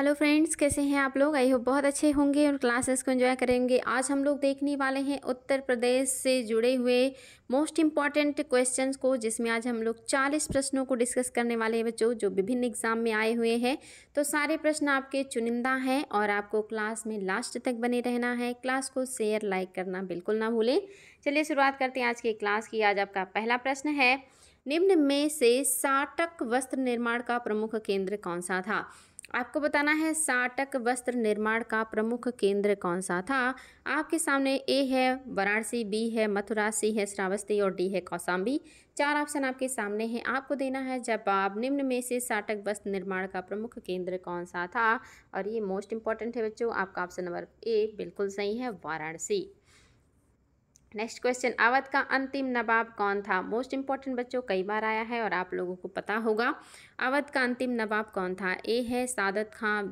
hello friends कैसे हैं आप लोग आई होप बहुत अच्छे होंगे और क्लासेस को एंजॉय करेंगे आज हम लोग देखने वाले हैं उत्तर प्रदेश से जुड़े हुए मोस्ट इम्पॉर्टेंट क्वेश्चंस को जिसमें आज हम लोग 40 प्रश्नों को डिस्कस करने वाले हैं बच्चों जो विभिन्न एग्जाम में आए हुए हैं तो सारे प्रश्न आपके चुनिंदा हैं और आपको क्लास में लास्ट तक बने रहना है क्लास को शेयर लाइक करना बिल्कुल ना भूलें चलिए शुरुआत करते हैं आज की क्लास की आज आपका पहला प्रश्न है निम्न में से साटक वस्त्र निर्माण का प्रमुख केंद्र कौन सा था आपको बताना है साटक वस्त्र निर्माण का प्रमुख केंद्र कौन सा था आपके सामने ए है वाराणसी बी है मथुरा सी है श्रावस्ती और डी है कौसाम्बी चार ऑप्शन आपके सामने हैं आपको देना है जवाब निम्न में से साटक वस्त्र निर्माण का प्रमुख केंद्र कौन सा था और ये मोस्ट इंपॉर्टेंट है बच्चों आपका ऑप्शन नंबर ए बिल्कुल सही है वाराणसी नेक्स्ट क्वेश्चन अवध का अंतिम नवाब कौन था मोस्ट इंपॉर्टेंट बच्चों कई बार आया है और आप लोगों को पता होगा अवध का अंतिम नवाब कौन था ए है सादत खां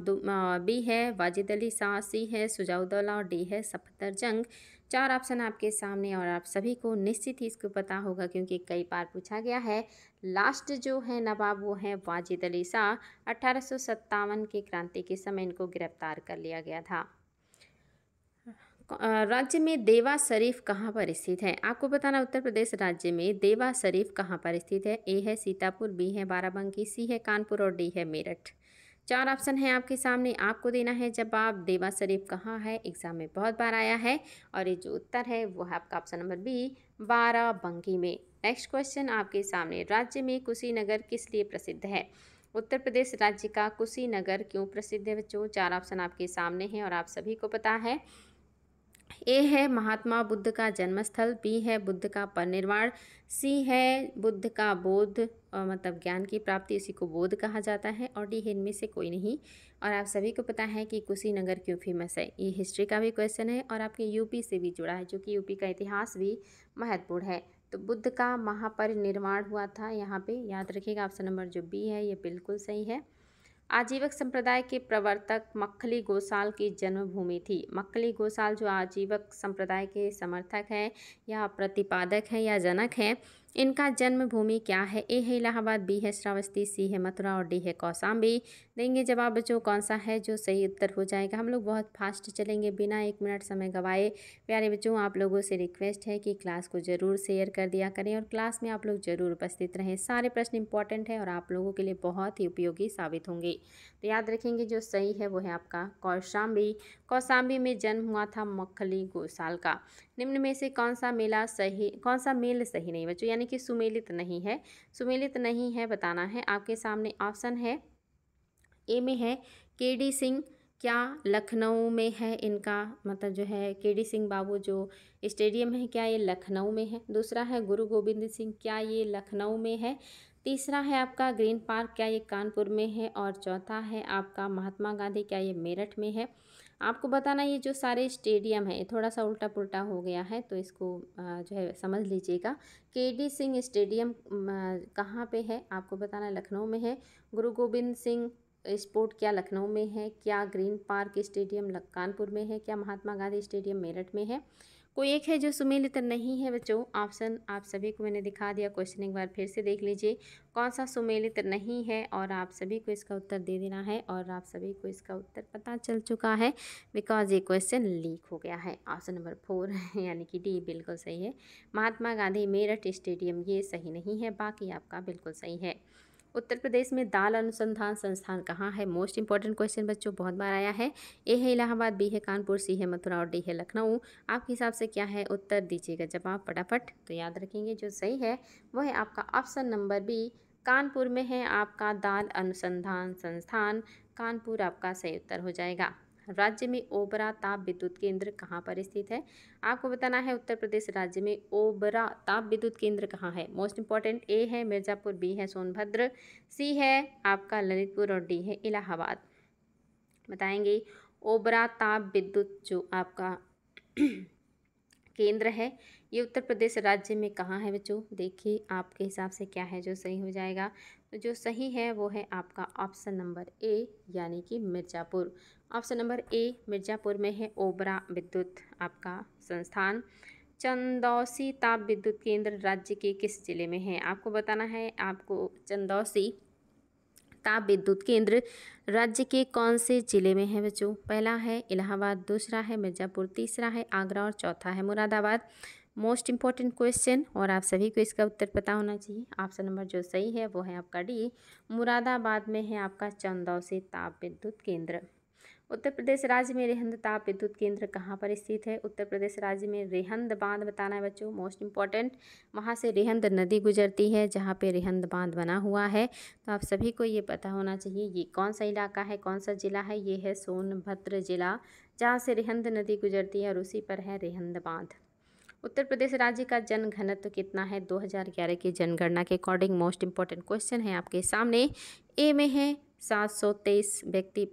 बी है वाजिद अली शाह सी है सुजाउदौला और डी है सफदर जंग चार ऑप्शन आपके सामने और आप सभी को निश्चित ही इसको पता होगा क्योंकि कई बार पूछा गया है लास्ट जो है नवाब वो है वाजिद अली शाह अठारह के क्रांति के समय इनको गिरफ्तार कर लिया गया था राज्य में देवा शरीफ कहाँ पर स्थित है आपको बताना उत्तर प्रदेश राज्य में देवा शरीफ कहाँ पर स्थित है ए है सीतापुर बी है बाराबंकी सी है कानपुर और डी है मेरठ चार ऑप्शन है आपके सामने आपको देना है जवाब देवा शरीफ कहाँ है एग्जाम में बहुत बार आया है और ये जो उत्तर है वो है आपका ऑप्शन नंबर बी बाराबंकी में नेक्स्ट क्वेश्चन आपके सामने राज्य में कुशीनगर किस लिए प्रसिद्ध है उत्तर प्रदेश राज्य का कुशीनगर क्यों प्रसिद्ध है बच्चों चार ऑप्शन आपके सामने हैं और आप सभी को पता है ए है महात्मा बुद्ध का जन्मस्थल बी है बुद्ध का परनिर्वाण सी है बुद्ध का बोध मतलब ज्ञान की प्राप्ति इसी को बोध कहा जाता है और डी है इनमें से कोई नहीं और आप सभी को पता है कि कुशीनगर क्यों फेमस है ये हिस्ट्री का भी क्वेश्चन है और आपके यूपी से भी जुड़ा है जो कि यूपी का इतिहास भी महत्वपूर्ण है तो बुद्ध का महापरिनिर्वाण हुआ था यहाँ पर याद रखिएगा ऑप्शन नंबर जो बी है ये बिल्कुल सही है आजीवक संप्रदाय के प्रवर्तक मक्खली गोसाल की जन्मभूमि थी मक्खली गोसाल जो आजीवक संप्रदाय के समर्थक हैं या प्रतिपादक हैं या जनक हैं इनका जन्मभूमि क्या है ए है इलाहाबाद बी है श्रावस्ती सी है मथुरा और डी है कौसाम्बी देंगे जवाब बच्चों कौन सा है जो सही उत्तर हो जाएगा हम लोग बहुत फास्ट चलेंगे बिना एक मिनट समय गवाए प्यारे बच्चों आप लोगों से रिक्वेस्ट है कि क्लास को ज़रूर शेयर कर दिया करें और क्लास में आप लोग ज़रूर उपस्थित रहें सारे प्रश्न इंपॉर्टेंट है और आप लोगों के लिए बहुत ही उपयोगी साबित होंगे तो याद रखेंगे जो सही है वो है आपका कौशाम्बी कौशाम्बी में जन्म हुआ था मक्खली गोसाल का निम्न में से कौन सा मेला सही कौन सा मेल सही नहीं बच्चों यानी कि सुमेलित नहीं है सुमेलित नहीं है बताना है आपके सामने ऑप्शन है ए में है के डी सिंह क्या लखनऊ में है इनका मतलब जो है के डी सिंह बाबू जो स्टेडियम है क्या ये लखनऊ में है दूसरा है गुरु गोविंद सिंह क्या ये लखनऊ में है तीसरा है आपका ग्रीन पार्क क्या ये कानपुर में है और चौथा है आपका महात्मा गांधी क्या ये मेरठ में है आपको बताना ये जो सारे स्टेडियम है थोड़ा सा उल्टा पुल्टा हो गया है तो इसको जो है समझ लीजिएगा के डी सिंह स्टेडियम कहाँ पे है आपको बताना लखनऊ में है गुरु गोबिंद सिंह स्पोर्ट क्या लखनऊ में है क्या ग्रीन पार्क स्टेडियम कानपुर में है क्या महात्मा गांधी स्टेडियम मेरठ में है कोई एक है जो सुमेलित नहीं है बच्चों ऑप्शन आप सभी को मैंने दिखा दिया क्वेश्चन एक बार फिर से देख लीजिए कौन सा सुमेलित नहीं है और आप सभी को इसका उत्तर दे देना है और आप सभी को इसका उत्तर पता चल चुका है बिकॉज ये क्वेश्चन लीक हो गया है ऑप्शन नंबर फोर यानी कि डी बिल्कुल सही है महात्मा गांधी मेरठ स्टेडियम ये सही नहीं है बाकी आपका बिल्कुल सही है उत्तर प्रदेश में दाल अनुसंधान संस्थान कहाँ है मोस्ट इंपॉर्टेंट क्वेश्चन बच्चों बहुत बार आया है ए है इलाहाबाद बी है कानपुर सी है मथुरा और डी है लखनऊ आपके हिसाब से क्या है उत्तर दीजिएगा जवाब फटाफट तो याद रखेंगे जो सही है वह है आपका ऑप्शन नंबर बी कानपुर में है आपका दाल अनुसंधान संस्थान कानपुर आपका सही उत्तर हो जाएगा राज्य में ओबरा ताप विद्युत केंद्र कहाँ पर स्थित है आपको बताना है उत्तर प्रदेश राज्य में ओबरा ताप विद्युत केंद्र कहाँ है मोस्ट इंपॉर्टेंट ए है मिर्ज़ापुर बी है सोनभद्र सी है आपका ललितपुर और डी है इलाहाबाद बताएंगे ओबरा ताप विद्युत जो आपका केंद्र है ये उत्तर प्रदेश राज्य में कहाँ है बच्चों देखिए आपके हिसाब से क्या है जो सही हो जाएगा तो जो सही है वो है आपका ऑप्शन नंबर ए यानी कि Mirzapur option number A Mirzapur में है ओबरा विद्युत आपका संस्थान चंदौसी ताप विद्युत केंद्र राज्य के किस जिले में है आपको बताना है आपको चंदौसी ताप विद्युत केंद्र राज्य के कौन से जिले में है बच्चों पहला है इलाहाबाद दूसरा है मिर्ज़ापुर तीसरा है आगरा और चौथा है मुरादाबाद मोस्ट इम्पॉर्टेंट क्वेश्चन और आप सभी को इसका उत्तर पता होना चाहिए ऑप्शन नंबर जो सही है वो है आपका डी मुरादाबाद में है आपका चंदौसी ताप विद्युत केंद्र उत्तर प्रदेश राज्य में रेहंद ताप विद्युत केंद्र कहाँ पर स्थित है उत्तर प्रदेश राज्य में रेहंद बांध बताना है बच्चों मोस्ट इम्पॉर्टेंट वहाँ से रेहंद नदी गुजरती है जहाँ पे रेहंद बांध बना हुआ है तो आप सभी को ये पता होना चाहिए ये कौन सा इलाका है कौन सा ज़िला है ये है सोनभद्र ज़िला जहाँ से रेहंद नदी गुजरती है और उसी पर है रेहंद बांध उत्तर प्रदेश राज्य का जन घनत्व कितना है 2011 की जनगणना के अकॉर्डिंग मोस्ट इम्पॉर्टेंट क्वेश्चन है आपके सामने ए में है सात सौ तेईस व्यक्ति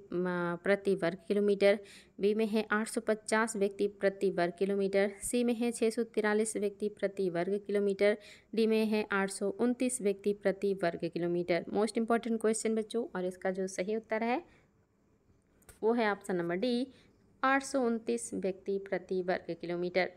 प्रति वर्ग किलोमीटर बी में है आठ सौ पचास व्यक्ति प्रति वर्ग किलोमीटर सी में है छः सौ तिरालीस व्यक्ति प्रति वर्ग किलोमीटर डी में है आठ सौ उनतीस व्यक्ति प्रति वर्ग किलोमीटर मोस्ट इंपॉर्टेंट क्वेश्चन बच्चों और इसका जो सही उत्तर है वो है ऑप्शन नंबर डी आठ सौ उनतीस व्यक्ति प्रति वर्ग किलोमीटर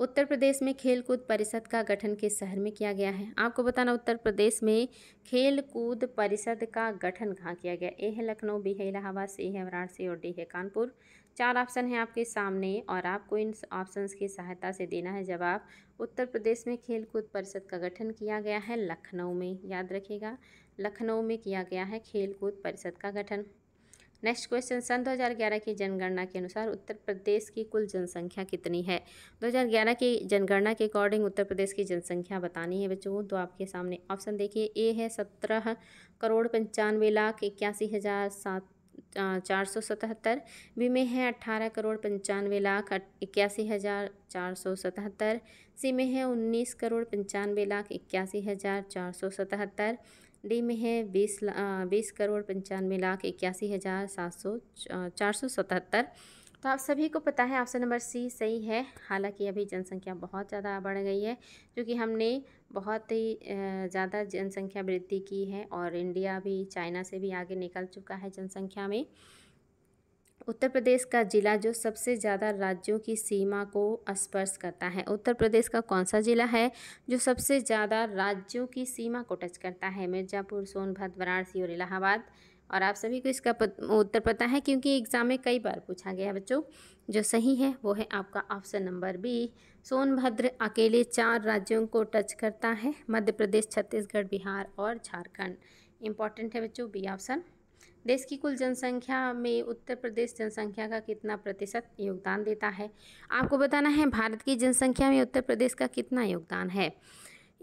उत्तर प्रदेश में खेलकूद परिषद का गठन किस शहर में किया गया है आपको बताना उत्तर प्रदेश में खेलकूद परिषद का गठन कहाँ किया गया ए है लखनऊ बी है इलाहाबाद सी है वाराणसी और डी है कानपुर चार ऑप्शन हैं आपके सामने और आपको इन ऑप्शंस की सहायता से देना है जवाब उत्तर प्रदेश में खेलकूद परिषद का गठन किया गया है लखनऊ में याद रखिएगा लखनऊ में किया गया है खेलकूद परिषद का गठन नेक्स्ट क्वेश्चन सन 2011 की जनगणना के अनुसार उत्तर प्रदेश की कुल जनसंख्या कितनी है 2011 की जनगणना के अकॉर्डिंग उत्तर प्रदेश की जनसंख्या बतानी है बच्चों तो आपके सामने ऑप्शन देखिए ए है सत्रह करोड़ पंचानवे लाख इक्यासी हज़ार सात चार सौ सतहत्तर बी में है अट्ठारह करोड़ पंचानवे लाख इक्यासी हज़ार चार सौ सतहत्तर सी में है उन्नीस करोड़ पंचानवे लाख इक्यासी हज़ार चार सौ सतहत्तर डी में है बीस बीस करोड़ पंचानवे लाख इक्यासी हज़ार सात सौ चार सौ सतहत्तर तो आप सभी को पता है ऑप्शन नंबर सी सही है हालांकि अभी जनसंख्या बहुत ज़्यादा बढ़ गई है क्योंकि हमने बहुत ही ज़्यादा जनसंख्या वृद्धि की है और इंडिया भी चाइना से भी आगे निकल चुका है जनसंख्या में उत्तर प्रदेश का ज़िला जो सबसे ज़्यादा राज्यों की सीमा को स्पर्श करता है उत्तर प्रदेश का कौन सा ज़िला है जो सबसे ज़्यादा राज्यों की सीमा को टच करता है मिर्ज़ापुर सोनभद्र वाराणसी और इलाहाबाद और आप सभी को इसका उत्तर पता है क्योंकि एग्ज़ाम में कई बार पूछा गया बच्चों जो सही है वो है आपका ऑप्शन नंबर बी सोनभद्र अकेले चार राज्यों को टच करता है मध्य प्रदेश छत्तीसगढ़ बिहार और झारखंड इम्पॉर्टेंट है बच्चों बी ऑप्शन देश की कुल जनसंख्या में उत्तर प्रदेश जनसंख्या का कितना प्रतिशत योगदान देता है आपको बताना है भारत की जनसंख्या में उत्तर प्रदेश का कितना योगदान है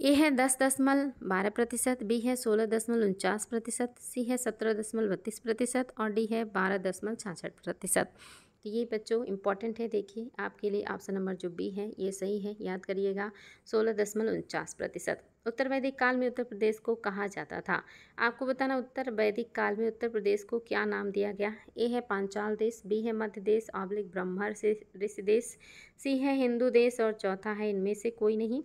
ए है दस दशमलव बारह प्रतिशत बी है सोलह दशमलव उनचास प्रतिशत सी है सत्रह दशमलव बत्तीस प्रतिशत और डी है बारह दशमलव छाछठ प्रतिशत तो ये बच्चों इंपॉर्टेंट है देखिए आपके लिए ऑप्शन नंबर जो बी है ये सही है याद करिएगा सोलह दशमलव उनचास प्रतिशत उत्तर वैदिक काल में उत्तर प्रदेश को कहा जाता था आपको बताना उत्तर वैदिक काल में उत्तर प्रदेश को क्या नाम दिया गया ए है पांचाल देश बी है मध्य देश ऑब्लिक ब्रह्मर से ऋषि देश सी है हिंदू देश और चौथा है इनमें से कोई नहीं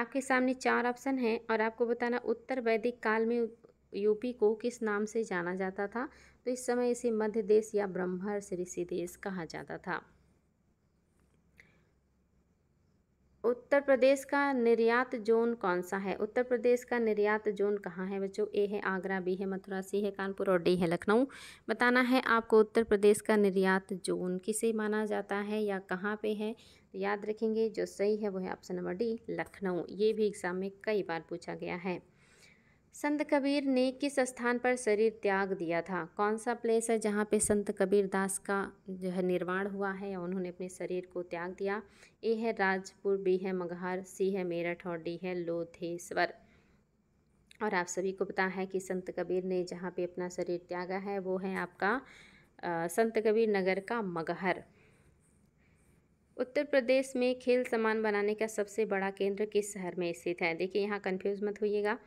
आपके सामने चार ऑप्शन हैं और आपको बताना उत्तर वैदिक काल में यूपी को किस नाम से जाना जाता था तो इस समय इसे मध्य देश या ब्रह्मर्ष ऋषि देश कहा जाता था उत्तर प्रदेश का निर्यात जोन कौन सा है उत्तर प्रदेश का निर्यात जोन कहाँ है बच्चों ए है आगरा बी है मथुरा सी है कानपुर और डी है लखनऊ बताना है आपको उत्तर प्रदेश का निर्यात जोन किसे माना जाता है या कहाँ पे है याद रखेंगे जो सही है वो है ऑप्शन नंबर डी लखनऊ ये भी एग्ज़ाम में कई बार पूछा गया है संत कबीर ने किस स्थान पर शरीर त्याग दिया था कौन सा प्लेस है जहाँ पे संत कबीर दास का जो है निर्माण हुआ है उन्होंने अपने शरीर को त्याग दिया ए है राजपुर बी है मगहर सी है मेरठ और डी है लोधेश्वर और आप सभी को पता है कि संत कबीर ने जहाँ पे अपना शरीर त्यागा है वो है आपका आ, संत कबीर नगर का मगहर उत्तर प्रदेश में खेल सामान बनाने का सबसे बड़ा केंद्र किस शहर में स्थित है देखिए यहाँ कन्फ्यूज मत होइएगा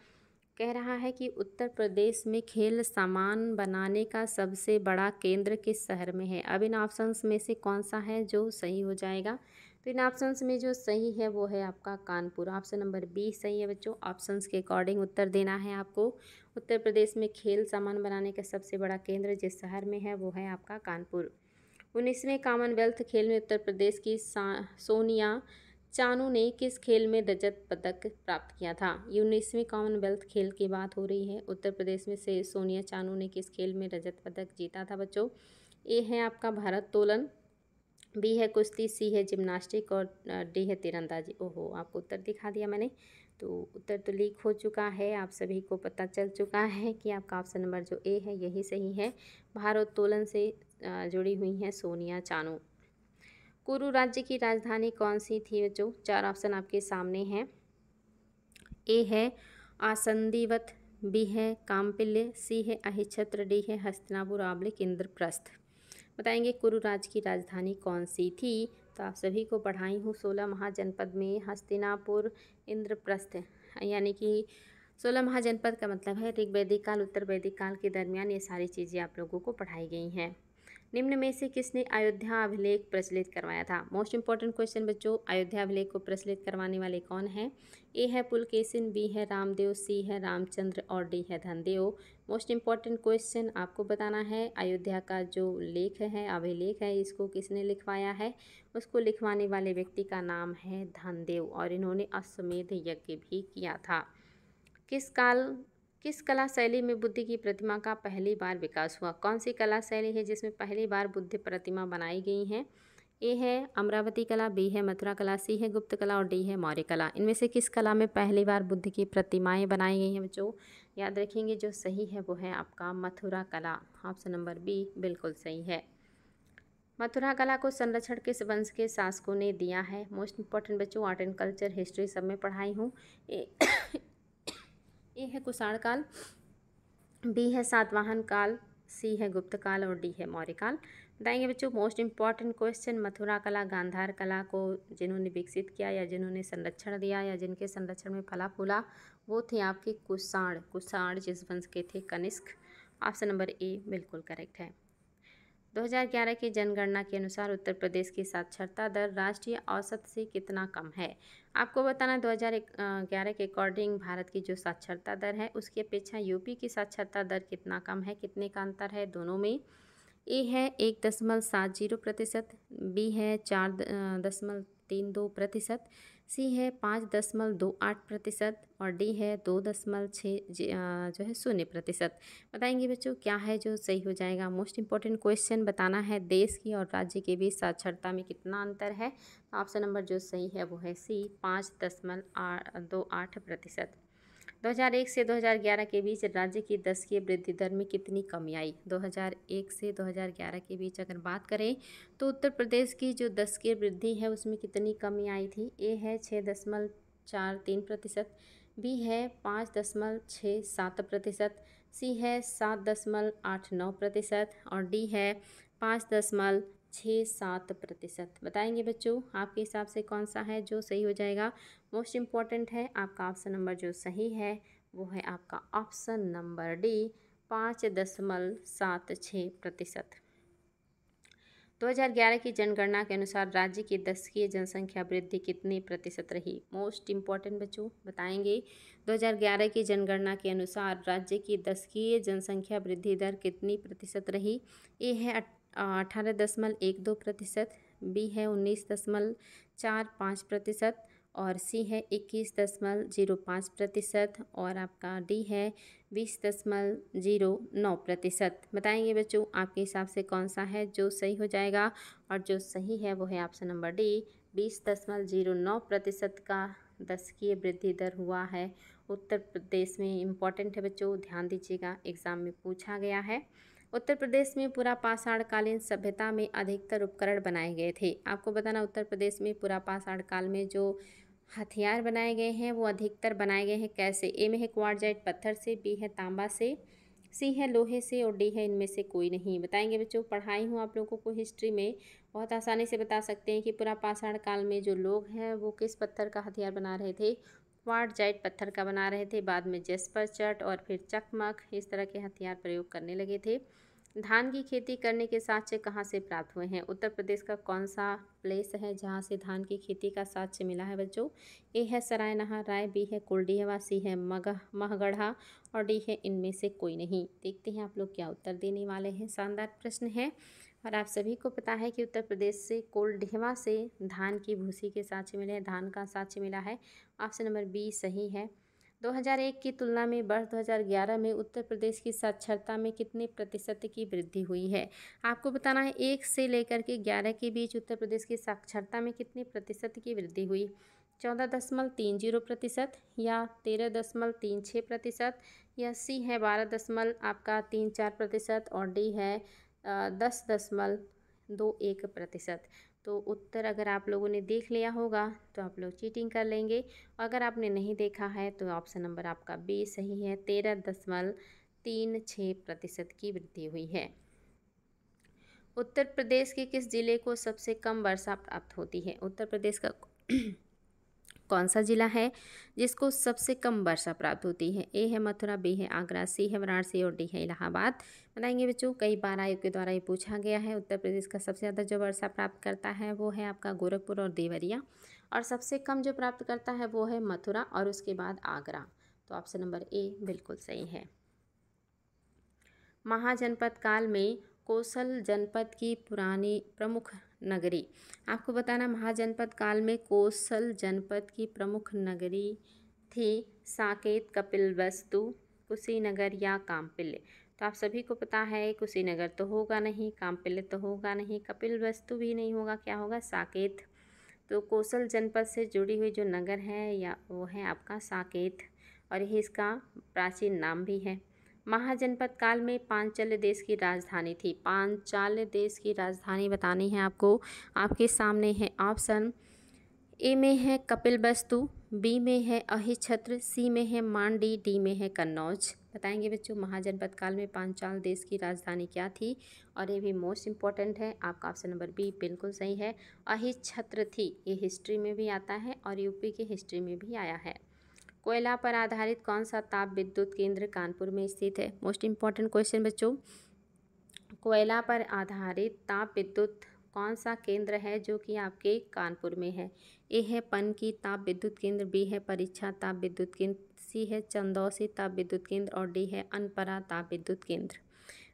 कह रहा है कि उत्तर प्रदेश में खेल सामान बनाने का सबसे बड़ा केंद्र किस शहर में है अब इन ऑप्शंस में से कौन सा है जो सही हो जाएगा तो इन ऑप्शंस में जो सही है वो है आपका कानपुर ऑप्शन नंबर बी सही है बच्चों ऑप्शंस के अकॉर्डिंग उत्तर देना है आपको उत्तर प्रदेश में खेल सामान बनाने का सबसे बड़ा केंद्र जिस शहर में है वो है आपका कानपुर उन्नीसवें कॉमनवेल्थ खेल में उत्तर प्रदेश की सोनिया चानू ने किस खेल में रजत पदक प्राप्त किया था ये उन्नीसवीं कॉमनवेल्थ खेल की बात हो रही है उत्तर प्रदेश में से सोनिया चानू ने किस खेल में रजत पदक जीता था बच्चों ए है आपका तोलन बी है कुश्ती सी है जिम्नास्टिक और डी है तीरंदाजी ओहो आपको उत्तर दिखा दिया मैंने तो उत्तर तो लीक हो चुका है आप सभी को पता चल चुका है कि आपका ऑप्शन नंबर जो ए है यही सही है भारोत्तोलन से जुड़ी हुई हैं सोनिया चानू कुरु राज्य की राजधानी कौन सी थी जो चार ऑप्शन आपके सामने हैं ए है आसंदीवत बी है कामपिल्य सी है अहिछत्र डी है हस्तनापुर आब्लिक इंद्रप्रस्थ बताएंगे कुरु राज्य की राजधानी कौन सी थी तो आप सभी को पढ़ाई हूँ सोलह महाजनपद में हस्तिनापुर इंद्रप्रस्थ यानी कि सोलह महाजनपद का मतलब है ऋग्वैदिक काल उत्तर वैदिक काल के दरमियान ये सारी चीज़ें आप लोगों को पढ़ाई गई हैं निम्न में से किसने अयोध्या अभिलेख प्रचलित करवाया था मोस्ट इंपॉर्टेंट क्वेश्चन बच्चों अयोध्या अभिलेख को प्रचलित करवाने वाले कौन हैं ए है केसिन बी है रामदेव सी है रामचंद्र और डी है धनदेव मोस्ट इंपॉर्टेंट क्वेश्चन आपको बताना है अयोध्या का जो लेख है अभिलेख है इसको किसने लिखवाया है उसको लिखवाने वाले व्यक्ति का नाम है धनदेव और इन्होंने अश्वमेध यज्ञ भी किया था किस काल किस कला शैली में बुद्ध की प्रतिमा का पहली बार विकास हुआ कौन सी कला शैली है जिसमें पहली बार बुद्ध प्रतिमा बनाई गई हैं ए है अमरावती कला बी है मथुरा कला सी है गुप्त कला और डी है मौर्य कला इनमें से किस कला में पहली बार बुद्ध की प्रतिमाएं बनाई गई हैं जो याद रखेंगे जो सही है वो है आपका मथुरा कला ऑप्शन नंबर बी बिल्कुल सही है मथुरा कला को संरक्षण किस वंश के शासकों ने दिया है मोस्ट इंपॉर्टेंट बच्चों आर्ट एंड कल्चर हिस्ट्री सब में पढ़ाई हूँ ए है कुषाण काल बी है सातवाहन काल सी है गुप्त काल और डी है मौर्य काल बताएंगे बच्चों मोस्ट इम्पॉर्टेंट क्वेश्चन मथुरा कला गांधार कला को जिन्होंने विकसित किया या जिन्होंने संरक्षण दिया या जिनके संरक्षण में फला फूला वो थे आपके कुषाण कुषाण जिस वंश के थे कनिष्क ऑप्शन नंबर ए बिल्कुल करेक्ट है 2011 की जनगणना के अनुसार उत्तर प्रदेश की साक्षरता दर राष्ट्रीय औसत से कितना कम है आपको बताना 2011 के अकॉर्डिंग भारत की जो साक्षरता दर है उसकी अपेक्षा यूपी की साक्षरता दर कितना कम है कितने का अंतर है दोनों में ए है एक दशमलव सात जीरो प्रतिशत बी है चार दशमलव तीन दो प्रतिशत सी है पाँच दशमलव दो आठ प्रतिशत और डी है दो दशमलव छः जो है शून्य प्रतिशत बताएंगे बच्चों क्या है जो सही हो जाएगा मोस्ट इंपॉर्टेंट क्वेश्चन बताना है देश की और राज्य के बीच साक्षरता में कितना अंतर है ऑप्शन नंबर जो सही है वो है सी पाँच दशमलव दो आठ प्रतिशत 2001 से 2011 के बीच राज्य की दस की वृद्धि दर में कितनी कमी आई 2001 से 2011 के बीच अगर बात करें तो उत्तर प्रदेश की जो दस की वृद्धि है उसमें कितनी कमी आई थी ए है छः दशमलव चार तीन प्रतिशत बी है पाँच दशमलव छः सात प्रतिशत सी है सात दशमलव आठ नौ प्रतिशत और डी है पाँच दशमलव छः सात प्रतिशत बताएंगे बच्चों आपके हिसाब से कौन सा है जो सही हो जाएगा मोस्ट इम्पॉर्टेंट है आपका ऑप्शन नंबर जो सही है वो है आपका ऑप्शन नंबर डी पाँच दशमलव सात छः प्रतिशत दो हजार ग्यारह की जनगणना के अनुसार राज्य की दशकीय जनसंख्या वृद्धि कितने प्रतिशत रही मोस्ट इम्पॉर्टेंट बच्चों बताएंगे दो हजार ग्यारह की जनगणना के अनुसार राज्य की दशकीय जनसंख्या वृद्धि दर कितनी प्रतिशत रही ये है अठारह दशमलव एक दो प्रतिशत बी है उन्नीस दशमलव चार पाँच प्रतिशत और सी है इक्कीस दशमलव जीरो पाँच प्रतिशत और आपका डी है बीस दशमलव जीरो नौ प्रतिशत बताएंगे बच्चों आपके हिसाब से कौन सा है जो सही हो जाएगा और जो सही है वो है ऑप्शन नंबर डी बीस दशमलव जीरो नौ प्रतिशत का दशकीय वृद्धि दर हुआ है उत्तर प्रदेश में इम्पॉर्टेंट है बच्चों ध्यान दीजिएगा एग्ज़ाम में पूछा गया है उत्तर प्रदेश में पूरा कालीन सभ्यता में अधिकतर उपकरण बनाए गए थे आपको बताना उत्तर प्रदेश में पूरा पाषाण काल में जो हथियार बनाए गए हैं वो अधिकतर बनाए गए हैं कैसे ए में है क्वारजाइट पत्थर से बी है तांबा से सी है लोहे से और डी है इनमें से कोई नहीं बताएंगे बच्चों पढ़ाई हूँ आप लोगों को हिस्ट्री में बहुत आसानी से बता सकते हैं कि पूरा पाषाण काल में जो लोग हैं वो किस पत्थर का हथियार बना रहे थे जाइट पत्थर का बना रहे थे बाद में जेस्पर चट और फिर चकमक इस तरह के हथियार प्रयोग करने लगे थे धान की खेती करने के साक्ष्य कहाँ से प्राप्त हुए हैं उत्तर प्रदेश का कौन सा प्लेस है जहाँ से धान की खेती का साक्ष्य मिला है बच्चों ए है नहा राय बी है कुलडीहवा सी है मगह महगढ़ा और डी है इनमें से कोई नहीं देखते हैं आप लोग क्या उत्तर देने वाले हैं शानदार प्रश्न है और आप सभी को पता है कि उत्तर प्रदेश से कोलढेवा से धान की भूसी के साक्ष्य मिले हैं धान का साक्ष्य मिला है ऑप्शन नंबर बी सही है 2001 की तुलना में वर्ष 2011 में उत्तर प्रदेश की साक्षरता में कितने प्रतिशत की वृद्धि हुई है आपको बताना है एक से लेकर के ग्यारह के बीच उत्तर प्रदेश की साक्षरता में कितने प्रतिशत की वृद्धि हुई चौदह दशमलव तीन जीरो प्रतिशत या तेरह दशमलव तीन छः प्रतिशत या सी है बारह दशमलव आपका तीन चार प्रतिशत और डी है दस दशमलव दो एक प्रतिशत तो उत्तर अगर आप लोगों ने देख लिया होगा तो आप लोग चीटिंग कर लेंगे अगर आपने नहीं देखा है तो ऑप्शन नंबर आपका बी सही है तेरह दशमलव तीन छः प्रतिशत की वृद्धि हुई है उत्तर प्रदेश के किस जिले को सबसे कम वर्षा प्राप्त होती है उत्तर प्रदेश का कौन सा ज़िला है जिसको सबसे कम वर्षा प्राप्त होती है ए है मथुरा बी है आगरा सी है वाराणसी और डी है इलाहाबाद बनाएंगे बच्चों कई बार आयोग के द्वारा ये पूछा गया है उत्तर प्रदेश का सबसे ज़्यादा जो वर्षा प्राप्त करता है वो है आपका गोरखपुर और देवरिया और सबसे कम जो प्राप्त करता है वो है मथुरा और उसके बाद आगरा तो ऑप्शन नंबर ए बिल्कुल सही है महाजनपद काल में कौशल जनपद की पुरानी प्रमुख नगरी आपको बताना महाजनपद काल में कौशल जनपद की प्रमुख नगरी थी साकेत कपिल वस्तु कुशीनगर या कामपिल्य तो आप सभी को पता है कुशीनगर तो होगा नहीं कामपिल्य तो होगा नहीं कपिल वस्तु भी नहीं होगा क्या होगा साकेत तो कौशल जनपद से जुड़ी हुई जो नगर है या वो है आपका साकेत और यही इसका प्राचीन नाम भी है महाजनपद काल में पांचाल्य देश की राजधानी थी पांचाल्य देश की राजधानी बतानी है आपको आपके सामने है ऑप्शन ए में है कपिल वस्तु बी में है अहिछत्र सी में है मांडी डी में है कन्नौज बताएंगे बच्चों महाजनपद काल में पांचाल देश की राजधानी क्या थी और ये भी मोस्ट इम्पॉर्टेंट है आपका ऑप्शन नंबर बी बिल्कुल सही है अहिछत्र थी ये हिस्ट्री में भी आता है और यूपी की हिस्ट्री में भी आया है कोयला पर आधारित कौन सा ताप विद्युत केंद्र कानपुर में स्थित है मोस्ट इम्पॉर्टेंट क्वेश्चन बच्चों कोयला पर आधारित ताप विद्युत कौन सा केंद्र है जो कि आपके कानपुर में है ए है पन की ताप विद्युत केंद्र बी है परीक्षा ताप विद्युत केंद्र सी है चंदौसी ताप विद्युत केंद्र और डी है अनपरा ताप विद्युत केंद्र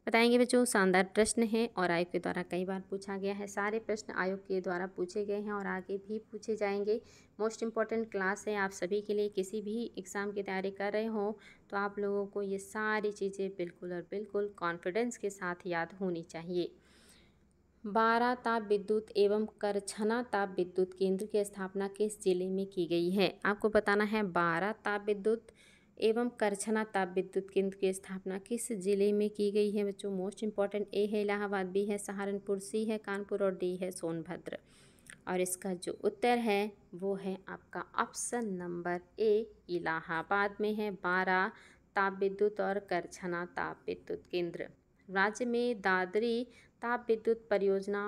बताएंगे बच्चों शानदार प्रश्न है और आयोग के द्वारा कई बार पूछा गया है सारे प्रश्न आयोग के द्वारा पूछे गए हैं और आगे भी पूछे जाएंगे मोस्ट इम्पॉर्टेंट क्लास है आप सभी के लिए किसी भी एग्ज़ाम की तैयारी कर रहे हो तो आप लोगों को ये सारी चीज़ें बिल्कुल और बिल्कुल कॉन्फिडेंस के साथ याद होनी चाहिए बारह ताप विद्युत एवं करछना ताप विद्युत केंद्र की स्थापना किस जिले में की गई है आपको बताना है बारह ताप विद्युत एवं करछना ताप विद्युत केंद्र की स्थापना किस जिले में की गई है बच्चों मोस्ट इंपॉर्टेंट ए है इलाहाबाद बी है सहारनपुर सी है कानपुर और डी है सोनभद्र और इसका जो उत्तर है वो है आपका ऑप्शन नंबर ए इलाहाबाद में है बारह ताप विद्युत और करछना ताप विद्युत केंद्र राज्य में दादरी ताप विद्युत परियोजना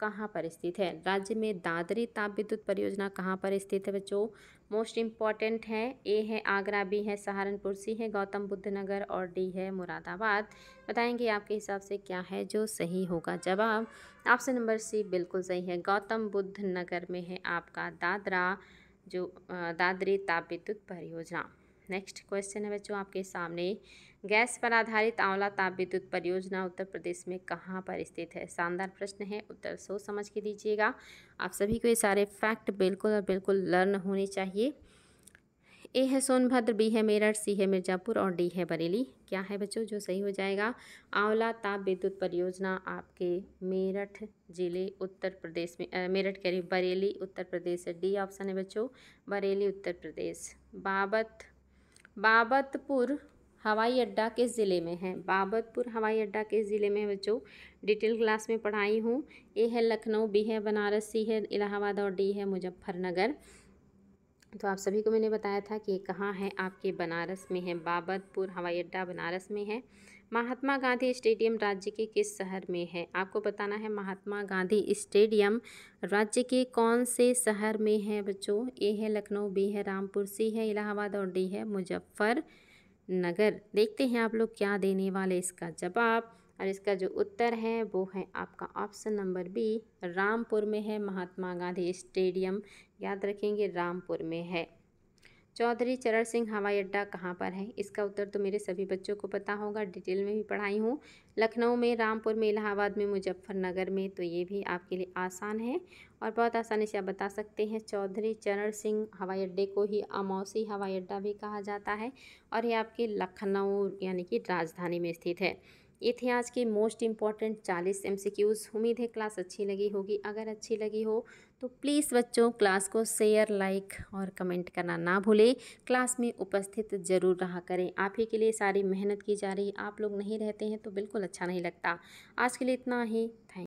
कहाँ पर स्थित है राज्य में दादरी ताप विद्युत परियोजना कहाँ पर स्थित है बच्चों मोस्ट इम्पॉर्टेंट हैं ए है आगरा बी है सहारनपुर सी है गौतम बुद्ध नगर और डी है मुरादाबाद बताएंगे आपके हिसाब से क्या है जो सही होगा जवाब ऑप्शन नंबर सी बिल्कुल सही है गौतम बुद्ध नगर में है आपका दादरा जो दादरी ताप विद्युत परियोजना नेक्स्ट क्वेश्चन है बच्चों आपके सामने गैस पर आधारित आंवला ताप विद्युत परियोजना उत्तर प्रदेश में कहाँ पर स्थित है शानदार प्रश्न है उत्तर सोच समझ के दीजिएगा आप सभी को ये सारे फैक्ट बिल्कुल और बिल्कुल लर्न होने चाहिए ए है सोनभद्र बी है मेरठ सी है मिर्ज़ापुर और डी है बरेली क्या है बच्चों जो सही हो जाएगा आंवला ताप विद्युत परियोजना आपके मेरठ जिले उत्तर प्रदेश में मेरठ कह रही बरेली उत्तर प्रदेश डी ऑप्शन है बच्चों बरेली उत्तर प्रदेश बाबत बाबतपुर हवाई अड्डा किस ज़िले में है बाबतपुर हवाई अड्डा किस ज़िले में है बच्चों डिटेल क्लास में पढ़ाई हूँ ए है लखनऊ बी है बनारस सी है इलाहाबाद और डी है मुजफ्फरनगर तो आप सभी को मैंने बताया था कि ये कहाँ है आपके बनारस में है बाबतपुर हवाई अड्डा बनारस में है महात्मा गांधी स्टेडियम राज्य के किस शहर में है आपको बताना है महात्मा गांधी स्टेडियम राज्य के कौन से शहर में है बच्चों ए है लखनऊ बी है रामपुर सी है इलाहाबाद और डी है मुजफ्फर नगर देखते हैं आप लोग क्या देने वाले इसका जवाब और इसका जो उत्तर है वो है आपका ऑप्शन नंबर बी रामपुर में है महात्मा गांधी स्टेडियम याद रखेंगे रामपुर में है चौधरी चरण सिंह हवाई अड्डा कहाँ पर है इसका उत्तर तो मेरे सभी बच्चों को पता होगा डिटेल में भी पढ़ाई हूँ लखनऊ में रामपुर में इलाहाबाद में मुजफ्फरनगर में तो ये भी आपके लिए आसान है और बहुत आसानी से आप बता सकते हैं चौधरी चरण सिंह हवाई अड्डे को ही अमौसी हवाई अड्डा भी कहा जाता है और ये आपके लखनऊ यानी कि राजधानी में स्थित है ये थे आज के मोस्ट इम्पॉर्टेंट चालीस एम उम्मीद है क्लास अच्छी लगी होगी अगर अच्छी लगी हो तो प्लीज़ बच्चों क्लास को शेयर लाइक और कमेंट करना ना भूलें क्लास में उपस्थित ज़रूर रहा करें आप ही के लिए सारी मेहनत की जा रही आप लोग नहीं रहते हैं तो बिल्कुल अच्छा नहीं लगता आज के लिए इतना ही थैंक